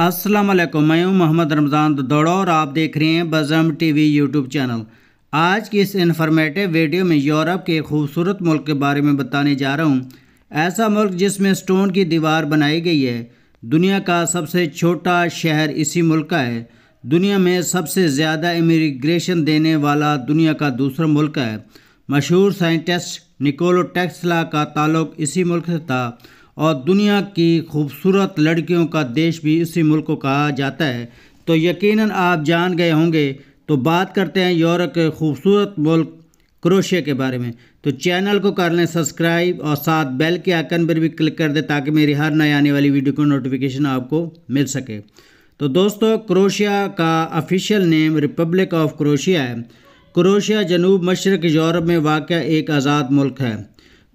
अस्सलाम वालेकुम मैं हूं मोहम्मद रमज़ान दौड़ा और आप देख रहे हैं बज़म टीवी यूट्यूब चैनल आज की इस इन्फॉर्मेटिव वीडियो में यूरोप के खूबसूरत मुल्क के बारे में बताने जा रहा हूं ऐसा मुल्क जिसमें स्टोन की दीवार बनाई गई है दुनिया का सबसे छोटा शहर इसी मुल्क का है दुनिया में सबसे ज़्यादा इमिग्रेशन देने वाला दुनिया का दूसरा मुल्क है मशहूर साइंटिस्ट निकोलो टेक्सला का ताल्लुक इसी मुल्क से था और दुनिया की खूबसूरत लड़कियों का देश भी इसी मुल्क को कहा जाता है तो यकीनन आप जान गए होंगे तो बात करते हैं यूरोप के खूबसूरत मुल्क क्रोशिया के बारे में तो चैनल को कर लें सब्सक्राइब और साथ बेल के आइकन पर भी क्लिक कर दें ताकि मेरी हर नए आने वाली वीडियो को नोटिफिकेशन आपको मिल सके तो दोस्तों क्रोशिया का official name republic of Croatia है क्रोशिया जनूब मशरक यूरोप में वाक़ एक आज़ाद मुल्क है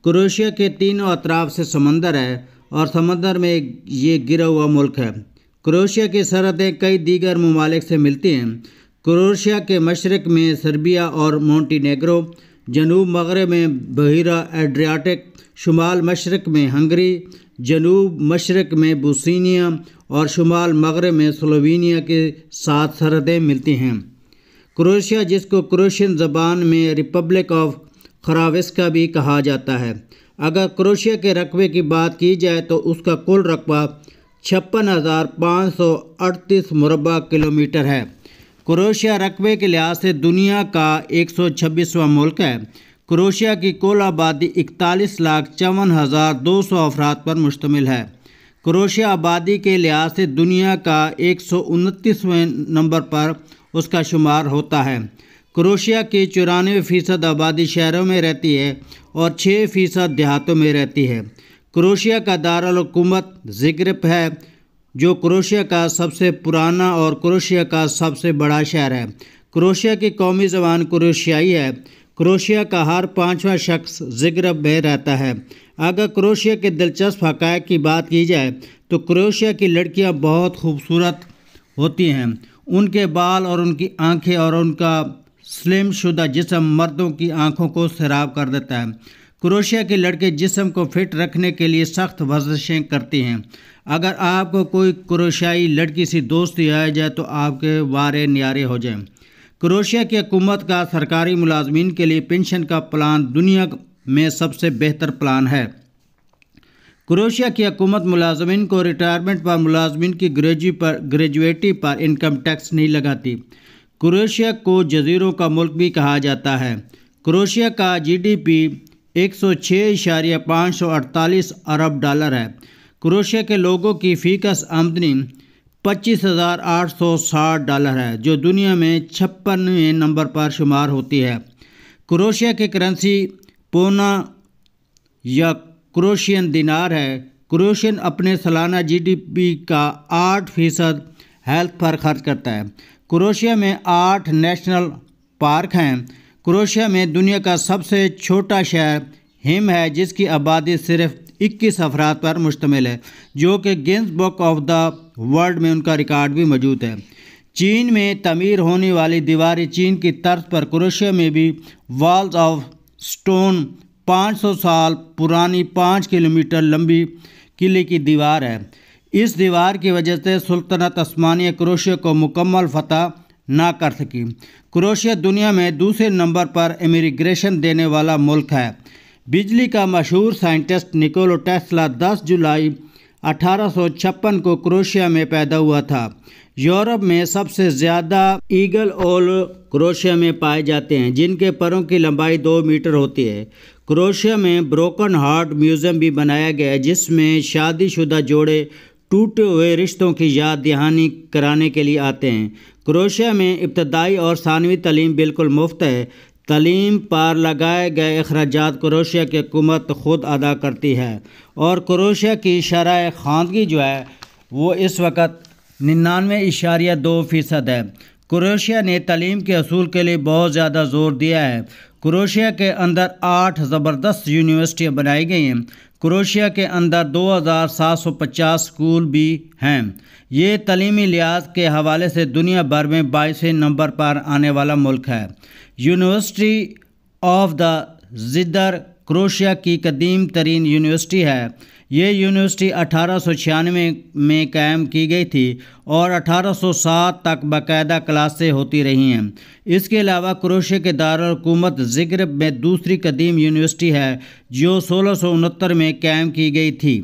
क्रोएशिया के तीनों अतराफ से समंदर है और समंदर में ये गिरा हुआ मुल्क है क्रोएशिया की सरहदें कई दीगर ममालिक से मिलती हैं क्रोएशिया के मशरक में सर्बिया और मोंटीनेग्रो जनूब मगरब में बहिरा एड्रियाटिक शुमाल मशरक में हंगरी जनूब मशरक में बुसिनिया और शुमाल मगरब में स्लोवेनिया के साथ सरहदें मिलती हैं क्रोएशिया जिसको क्रोशियन ज़बान में रिपब्लिक ऑफ खराविस का भी कहा जाता है अगर क्रोशिया के रकबे की बात की जाए तो उसका कुल रकबा छप्पन हज़ार पाँच सौ अड़तीस मुरबा किलोमीटर है क्रोशिया रकबे के लिहाज से दुनिया का एक सौ छब्बीसवा मुल्क है क्रोशिया की कुल आबादी इकतालीस लाख चौवन हज़ार दो सौ अफराद पर मुश्तमिल है क्रोशिया आबादी के लिहाज से दुनिया का एक सौ उनतीसवें नंबर पर उसका शुमार होता है क्रोशिया की चौरानवे फ़ीसद आबादी शहरों में रहती है और छः फ़ीसद देहातों में रहती है क्रोशिया का दारकूमत जिग्रप है जो क्रोशिया का सबसे पुराना और क्रोशिया का सबसे बड़ा शहर है क्रोशिया की कौमी जबान क्रोशियाई है क्रोशिया का हर पाँचवा शख्स जिग्रप में रहता है अगर क्रोशिया के दिलचस्प हक़ की बात की जाए तो क्रोशिया की लड़कियां बहुत खूबसूरत होती हैं उनके बाल और उनकी आंखें और उनका शुदा जिसम मर्दों की आंखों को सराब कर देता है क्रोशिया के लड़के जिसम को फिट रखने के लिए सख्त वर्जिशें करती हैं अगर आपको कोई क्रोशियाई लड़की सी दोस्त आया जाए तो आपके वारे न्यारे हो जाएं क्रोशिया की हकूमत का सरकारी मुलाजमीन के लिए पेंशन का प्लान दुनिया में सबसे बेहतर प्लान है क्रोशिया की हकूमत मुलाजमीन को रिटायरमेंट पर मुलाजमीन की ग्रेजुएटी पर इनकम टैक्स नहीं लगाती क्रोशिया को जजीरों का मुल्क भी कहा जाता है क्रोशिया का जीडीपी एक सौ छः इशारिया पाँच सौ अड़तालीस अरब डॉलर है क्रोशिया के लोगों की फीकस आमदनी पच्चीस हज़ार आठ सौ साठ डॉलर है जो दुनिया में छप्पनवें नंबर पर शुमार होती है क्रोशिया की करेंसी पोना या क्रोशियन दिनार है क्रोशियन अपने सालाना जीडीपी का आठ फ़ीसद हेल्थ पर खर्च करता है क्रोशिया में आठ नेशनल पार्क हैं क्रोशिया में दुनिया का सबसे छोटा शहर हिम है जिसकी आबादी सिर्फ इक्कीस अफराद पर मुश्तमिल है जो कि Guinness book of the world में उनका रिकॉर्ड भी मौजूद है चीन में तमीर होने वाली दीवारें चीन की तर्ज पर क्रोशिया में भी वॉल्स ऑफ स्टोन 500 साल पुरानी पाँच किलोमीटर लंबी किले की दीवार है इस दीवार की वजह से सुल्तनत आसमानिया क्रोशिया को मुकम्मल फतह ना कर सकी क्रोशिया दुनिया में दूसरे नंबर पर इमिग्रेशन देने वाला मुल्क है बिजली का मशहूर साइंटिस्ट निकोलो टेस्ला 10 जुलाई 1856 को क्रोशिया में पैदा हुआ था यूरोप में सबसे ज़्यादा ईगल ओल क्रोशिया में पाए जाते हैं जिनके परों की लंबाई दो मीटर होती है क्रोशिया में ब्रोकन हार्ट म्यूज़ियम भी बनाया गया है जिसमें शादीशुदा जोड़े टूटे हुए रिश्तों की याद दहानी कराने के लिए आते हैं क्रोशिया में इब्तदाई और सानवी तलीम बिल्कुल मुफ्त है तलीम पर लगाए गए अखराज क्रोशिया की हुकूमत खुद अदा करती है और क्रोशिया की शरा खानगी जो है वो इस वक्त निन्यानवे इशारिया दो फ़ीसद है क्रोशिया ने तलीम के असूल के लिए बहुत ज़्यादा जोर दिया है क्रोशिया के अंदर आठ ज़बरदस्त यूनिवर्सिटियाँ बनाई गई हैं क्रोशिया के अंदर 2,750 स्कूल भी हैं ये तलीमी लिहाज के हवाले से दुनिया भर में बाईसवें नंबर पर आने वाला मुल्क है university of the Zadar Croatia की कदीम तरीन यूनिवर्सिटी है ये यूनिवर्सिटी अठारह में कायम की गई थी और 1807 तक बाकायदा क्लासें होती रही हैं इसके अलावा क्रोशिया के दारकूमत जिक्र में दूसरी कदीम यूनिवर्सिटी है जो सोलह में कायम की गई थी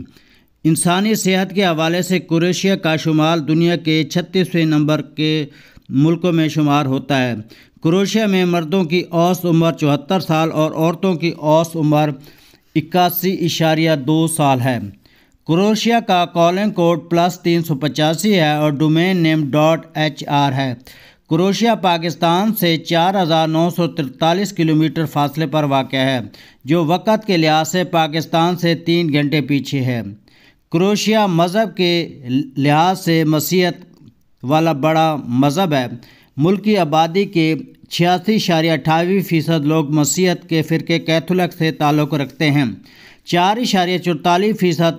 इंसानी सेहत के हवाले से क्रोशिया का शुमार दुनिया के छत्तीसवें नंबर के मुल्कों में शुमार होता है क्रोशिया में मर्दों की औसत उम्र चौहत्तर साल और औरतों की औसत उम्र इक्यासी इशारिया दो साल है क्रोशिया का कॉलिंग कोड प्लस तीन सौ पचासी है और domain name dot H R है क्रोशिया पाकिस्तान से चार हज़ार नौ सौ तिरतालीस किलोमीटर फासले पर वाक़ है जो वक़्त के लिहाज से पाकिस्तान से तीन घंटे पीछे है क्रोशिया मज़हब के लिहाज से मसीहत वाला बड़ा मज़हब है मुल्क की आबादी के छियासी इशारिया अठावी फ़ीसद लोग मसीहत के फ़िरके कैथोलिक से ताल्लुक़ रखते हैं चार इशारिया चौतालीस फ़ीसद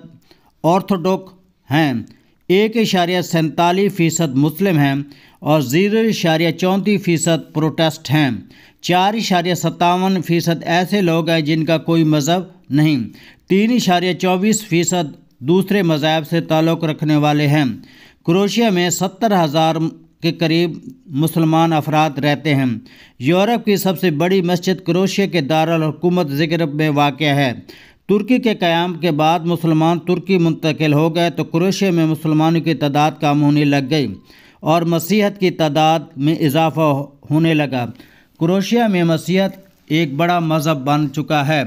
ऑर्थोडॉक हैं एक इशारिया सैंतालीस फ़ीसद मुस्लिम हैं और ज़ीरो इशारिया चौंतीस फ़ीसद प्रोटेस्ट हैं चार इशारिया सत्तावन फ़ीसद ऐसे लोग हैं जिनका कोई मज़हब नहीं तीन इशारिया चौबीस फ़ीसद दूसरे मजहब से ताल्लुक़ रखने वाले हैं क्रोशिया में सत्तर हज़ार के करीब मुसलमान अफराद रहते हैं यूरोप की सबसे बड़ी मस्जिद क्रोशिया के दारकूमत जिक्र में वाक़ है तुर्की के क़्याम के बाद मुसलमान तुर्की मुंतकिल हो गए तो क्रोशिया में मुसलमानों की तादाद कम होने लग गई और मसीहत की तादाद में इजाफा होने लगा क्रोशिया में मसीहत एक बड़ा मज़हब बन चुका है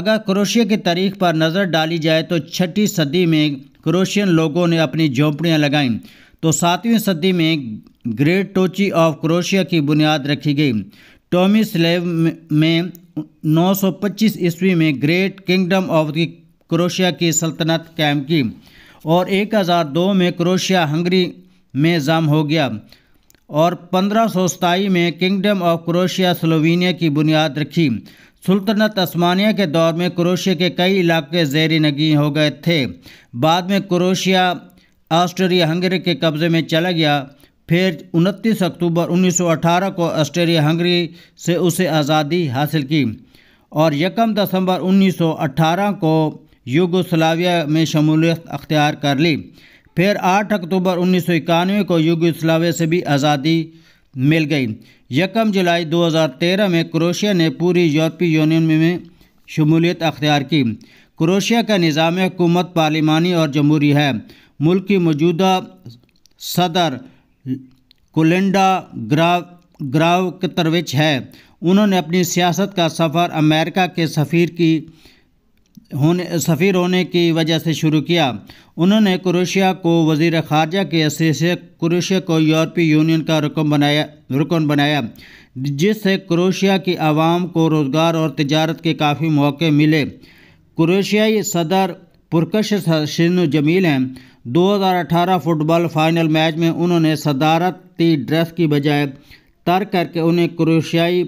अगर क्रोशिया की तारीख पर नज़र डाली जाए तो छठी सदी में क्रोशियन लोगों ने अपनी झोंपड़ियाँ लगाईं तो सातवीं सदी में ग्रेट टोची ऑफ क्रोशिया की बुनियाद रखी गई टोमी स्लेव में 925 ईस्वी में great kingdom of the Croatia की सल्तनत कायम की और 1002 में क्रोशिया हंगरी में जम हो गया और पंद्रह में किंगडम ऑफ क्रोशिया स्लोवेनिया की बुनियाद रखी सुल्तनत अस्मानिया के दौर में क्रोशिया के कई इलाके जैर नगी हो गए थे बाद में क्रोशिया ऑस्ट्रेलिया हंगरी के कब्जे में चला गया फिर 29 अक्टूबर 1918 को ऑस्ट्रेलिया हंगरी से उसे आज़ादी हासिल की और यकम दिसंबर 1918 को यूगोस्लाविया में शमूलियत अख्तियार कर ली फिर 8 अक्टूबर उन्नीस को यूगोस्लाविया से भी आज़ादी मिल गई यकम जुलाई 2013 में क्रोशिया ने पूरी यूरोपीय यूनियन में, में शमूलियत अख्तियार की क्रोशिया का निज़ाम हुकूमत पार्लिमानी और जमहूरी है मुल्क की मौजूदा सदर कोलिंडा ग्राव ग्राव है उन्होंने अपनी सियासत का सफ़र अमेरिका के सफ़ीर की होने सफ़ीर होने की वजह से शुरू किया उन्होंने क्रोशिया को वजीर खारजा के से क्रोशिया को यूरोपीय यूनियन का रुकन बनाया रुकन बनाया जिससे क्रोशिया की आवाम को रोज़गार और तजारत के काफ़ी मौके मिले क्रोशियाई सदर पुरकश शिन जमील हैं 2018 फुटबॉल फाइनल मैच में उन्होंने सदारती ड्रेस की बजाय तर्क करके उन्हें क्रोशियाई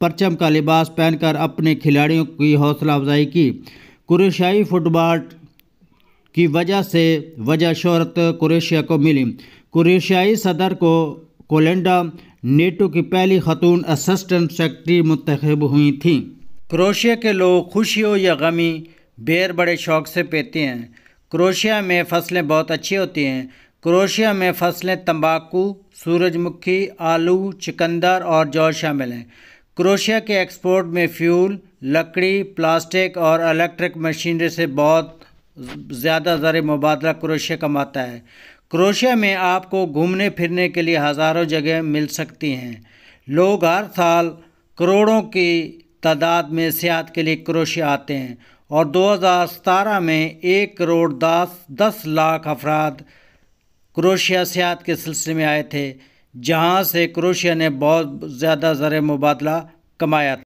परचम का लिबास पहनकर अपने खिलाड़ियों की हौसला अफजाई की क्रोशियाई फुटबॉल की वजह से वजह शहरत क्रोशिया को मिली क्रोशियाई सदर को कोलेंडा नेटो की पहली खतून असिस्टेंट सेक्रेटरी मंतखब हुई थी क्रोशिया के लोग खुशी हो या गमी बेर बड़े शौक से पीते हैं क्रोशिया में फसलें बहुत अच्छी होती हैं क्रोशिया में फसलें तंबाकू सूरजमुखी आलू चिकंदर और जौ शामिल हैं क्रोशिया के एक्सपोर्ट में फ्यूल लकड़ी प्लास्टिक और इलेक्ट्रिक मशीनरी से बहुत ज़्यादा ज़र मुबादला क्रोशिया कमाता है क्रोशिया में आपको घूमने फिरने के लिए हज़ारों जगह मिल सकती हैं लोग हर साल करोड़ों की तादाद में सियात के लिए क्रोशिया आते हैं और 2017 में एक करोड़ दस दस लाख अफराद क्रोशिया सियात के सिलसिले में आए थे जहाँ से क्रोशिया ने बहुत ज़्यादा ज़र मुबादला कमाया था